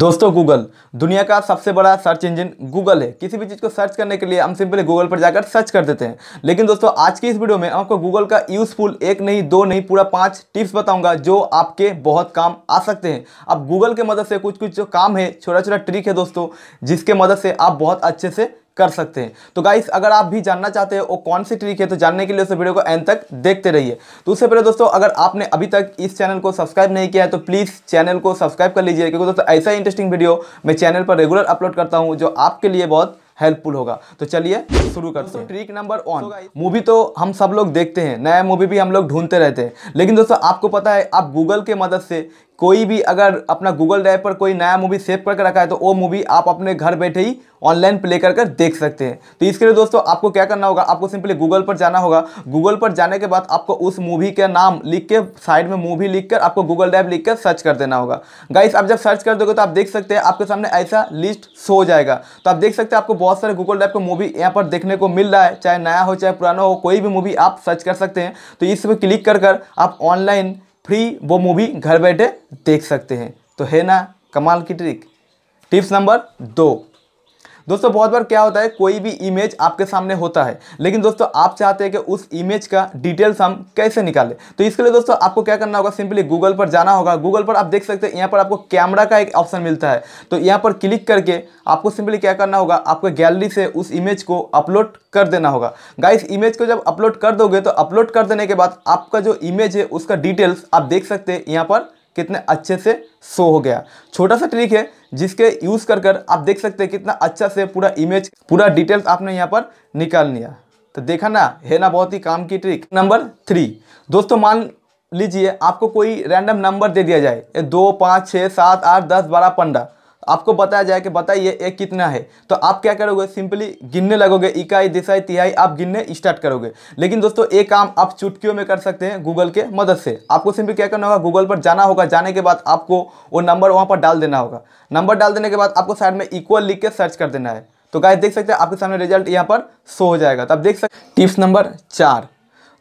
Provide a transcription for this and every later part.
दोस्तों गूगल दुनिया का सबसे बड़ा सर्च इंजन गूगल है किसी भी चीज़ को सर्च करने के लिए हम सिंपली गूगल पर जाकर सर्च कर देते हैं लेकिन दोस्तों आज की इस वीडियो में आपको गूगल का यूज़फुल एक नहीं दो नहीं पूरा पाँच टिप्स बताऊँगा जो आपके बहुत काम आ सकते हैं अब गूगल के मदद से कुछ कुछ जो काम है छोटा छोटा ट्रिक है दोस्तों जिसके मदद से आप बहुत अच्छे से कर सकते हैं तो गाइस अगर आप भी जानना चाहते हो वो कौन सी ट्रिक है तो जानने के लिए उस वीडियो को एंड तक देखते रहिए तो उससे पहले दोस्तों अगर आपने अभी तक इस चैनल को सब्सक्राइब नहीं किया है तो प्लीज़ चैनल को सब्सक्राइब कर लीजिए क्योंकि दोस्तों ऐसा इंटरेस्टिंग वीडियो मैं चैनल पर रेगुलर अपलोड करता हूँ जो आपके लिए बहुत हेल्पफुल होगा तो चलिए शुरू करते हैं ट्रिक नंबर वन मूवी तो हम सब लोग देखते हैं नया मूवी भी हम लोग ढूंढते रहते हैं लेकिन दोस्तों आपको पता है आप गूगल के मदद से कोई भी अगर अपना गूगल ड्राइव पर कोई नया मूवी सेव करके रखा है तो वो मूवी आप अपने घर बैठे ही ऑनलाइन प्ले कर कर देख सकते हैं तो इसके लिए दोस्तों आपको क्या करना होगा आपको सिंपली गूगल पर जाना होगा गूगल पर जाने के बाद आपको उस मूवी का नाम लिख के साइड में मूवी लिख कर आपको गूगल ड्राइव लिख कर सर्च कर देना होगा गाइस आप जब सर्च कर दोगे तो आप देख सकते हैं आपके सामने ऐसा लिस्ट हो जाएगा तो आप देख सकते हैं आपको बहुत सारे गूगल ड्राइव का मूवी यहाँ पर देखने को मिल रहा है चाहे नया हो चाहे पुराना हो कोई भी मूवी आप सर्च कर सकते हैं तो इस पर क्लिक कर कर आप ऑनलाइन फ्री वो मूवी घर बैठे देख सकते हैं तो है ना कमाल की ट्रिक टिप्स नंबर दो दोस्तों बहुत बार क्या होता है कोई भी इमेज आपके सामने होता है लेकिन दोस्तों आप चाहते हैं कि उस इमेज का डिटेल्स हम कैसे निकालें तो इसके लिए दोस्तों आपको क्या करना होगा सिंपली गूगल पर जाना होगा गूगल पर आप देख सकते हैं यहाँ पर आपको कैमरा का एक ऑप्शन मिलता है तो यहाँ पर क्लिक करके आपको सिंपली क्या करना होगा आपको गैलरी से उस इमेज को अपलोड कर देना होगा गाइस इमेज को जब अपलोड कर दोगे तो अपलोड कर देने के बाद आपका जो इमेज है उसका डिटेल्स आप देख सकते हैं यहाँ पर कितने अच्छे से शो हो गया छोटा सा ट्रिक है जिसके यूज़ कर कर आप देख सकते हैं कितना अच्छा से पूरा इमेज पूरा डिटेल्स आपने यहाँ पर निकाल लिया तो देखा ना है ना बहुत ही काम की ट्रिक नंबर थ्री दोस्तों मान लीजिए आपको कोई रैंडम नंबर दे दिया जाए दो पाँच छः सात आठ दस बारह पंद्रह आपको बताया जाए कि बताइए एक कितना है तो आप क्या करोगे सिंपली गिनने लगोगे इकाई दिशाई तिहाई आप गिनने स्टार्ट करोगे लेकिन दोस्तों एक काम आप चुटकियों में कर सकते हैं गूगल के मदद से आपको सिंपली क्या करना होगा गूगल पर जाना होगा जाने के बाद आपको वो नंबर वहाँ पर डाल देना होगा नंबर डाल देने के बाद आपको साइड में इक्वल लिख के सर्च कर देना है तो गाय देख सकते हैं आपके सामने रिजल्ट यहाँ पर शो हो जाएगा तो आप देख सकते टिप्स नंबर चार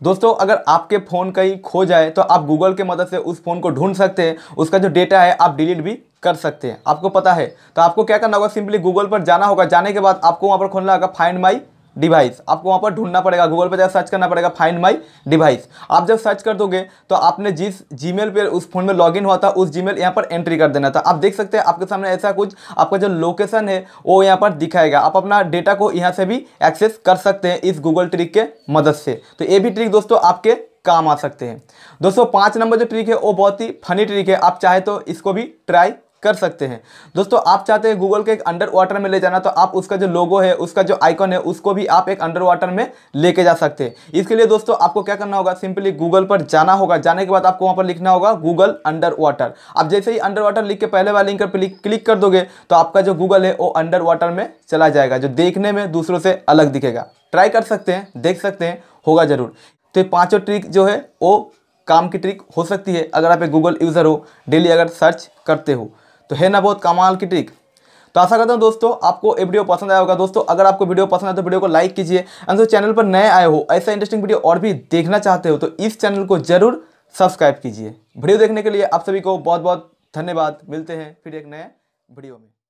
दोस्तों अगर आपके फ़ोन कहीं खो जाए तो आप गूगल के मदद से उस फ़ोन को ढूंढ सकते हैं उसका जो डेटा है आप डिलीट भी कर सकते हैं आपको पता है तो आपको क्या करना होगा सिंपली गूगल पर जाना होगा जाने के बाद आपको वहाँ पर खोलना होगा फाइंड माई डिवाइस आपको वहाँ पर ढूंढना पड़ेगा गूगल पर जाकर सर्च करना पड़ेगा फाइंड माई डिवाइस आप जब सर्च कर दोगे तो आपने जिस मेल पर उस फोन में लॉगिन हुआ था उस जी मेल यहाँ पर एंट्री कर देना था आप देख सकते हैं आपके सामने ऐसा कुछ आपका जो लोकेशन है वो यहाँ पर दिखाएगा आप अपना डेटा को यहाँ से भी एक्सेस कर सकते हैं इस गूगल ट्रिक के मदद से तो ये भी ट्रिक दोस्तों आपके काम आ सकते हैं दोस्तों पाँच नंबर जो ट्रिक है वो बहुत ही फनी ट्रिक है आप चाहे तो इसको भी ट्राई कर सकते हैं दोस्तों आप चाहते हैं गूगल के एक अंडर वाटर में ले जाना तो आप उसका जो लोगो है उसका जो आइकन है उसको भी आप एक अंडर वाटर में लेके जा सकते हैं इसके लिए दोस्तों आपको क्या करना होगा सिंपली गूगल पर जाना होगा जाने के बाद आपको वहाँ पर लिखना होगा गूगल अंडर वाटर आप जैसे ही अंडर वाटर लिख के पहले वाले लिंक पर क्लिक कर दोगे तो आपका जो गूगल है वो अंडर वाटर में चला जाएगा जो देखने में दूसरों से अलग दिखेगा ट्राई कर सकते हैं देख सकते हैं होगा जरूर तो ये पाँचों ट्रिक जो है वो काम की ट्रिक हो सकती है अगर आप एक गूगल यूज़र हो डेली अगर सर्च करते हो तो है ना बहुत कमाल की ट्रिक तो आशा करता हूँ दोस्तों आपको ये वीडियो पसंद आया होगा दोस्तों अगर आपको वीडियो पसंद आया तो वीडियो को लाइक कीजिए एंड जो चैनल पर नए आए हो ऐसा इंटरेस्टिंग वीडियो और भी देखना चाहते हो तो इस चैनल को जरूर सब्सक्राइब कीजिए वीडियो देखने के लिए आप सभी को बहुत बहुत धन्यवाद मिलते हैं फिर एक नए वीडियो में